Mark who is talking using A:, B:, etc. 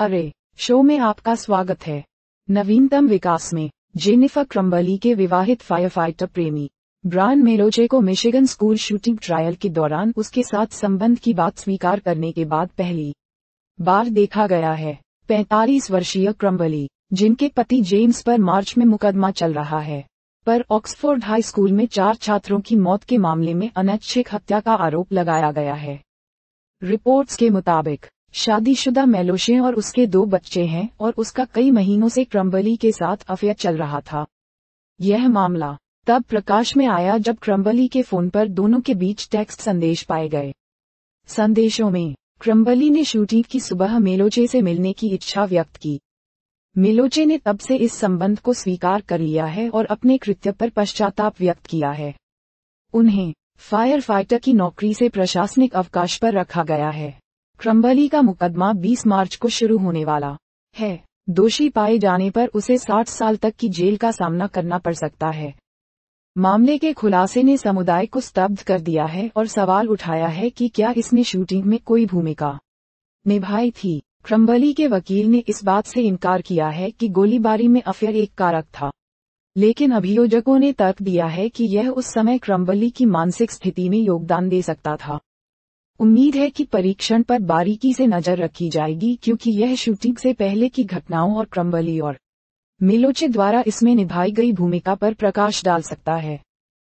A: अरे शो में आपका स्वागत है नवीनतम विकास में जेनिफर क्रम्बली के विवाहित फाइटर प्रेमी ब्रायन मेरोजे को मिशिगन स्कूल शूटिंग ट्रायल के दौरान उसके साथ संबंध की बात स्वीकार करने के बाद पहली बार देखा गया है 45 वर्षीय क्रम्बली जिनके पति जेम्स पर मार्च में मुकदमा चल रहा है पर ऑक्सफोर्ड हाई स्कूल में चार छात्रों की मौत के मामले में अनैच्छिक हत्या का आरोप लगाया गया है रिपोर्ट्स के मुताबिक शादीशुदा मेलोशे और उसके दो बच्चे हैं और उसका कई महीनों से क्रम्बली के साथ अफेयर चल रहा था यह मामला तब प्रकाश में आया जब क्रम्बली के फोन पर दोनों के बीच टेक्स्ट संदेश पाए गए संदेशों में क्रम्बली ने शूटिंग की सुबह मेलोचे से मिलने की इच्छा व्यक्त की मेलोचे ने तब से इस संबंध को स्वीकार कर लिया है और अपने कृत्य पर पश्चाताप व्यक्त किया है उन्हें फायर फाइटर की नौकरी से प्रशासनिक अवकाश पर रखा गया है क्रम्बली का मुकदमा 20 मार्च को शुरू होने वाला है दोषी पाए जाने पर उसे 60 साल तक की जेल का सामना करना पड़ सकता है मामले के खुलासे ने समुदाय को स्तब्ध कर दिया है और सवाल उठाया है कि क्या इसने शूटिंग में कोई भूमिका निभाई थी क्रम्बली के वकील ने इस बात से इनकार किया है कि गोलीबारी में अफेयर एक कारक था लेकिन अभियोजकों ने तर्क दिया है कि यह उस समय क्रम्बली की मानसिक स्थिति में योगदान दे सकता था उम्मीद है कि परीक्षण पर बारीकी से नजर रखी जाएगी क्योंकि यह शूटिंग से पहले की घटनाओं और क्रम्बली और मिलोचे द्वारा इसमें निभाई गई भूमिका पर प्रकाश डाल सकता है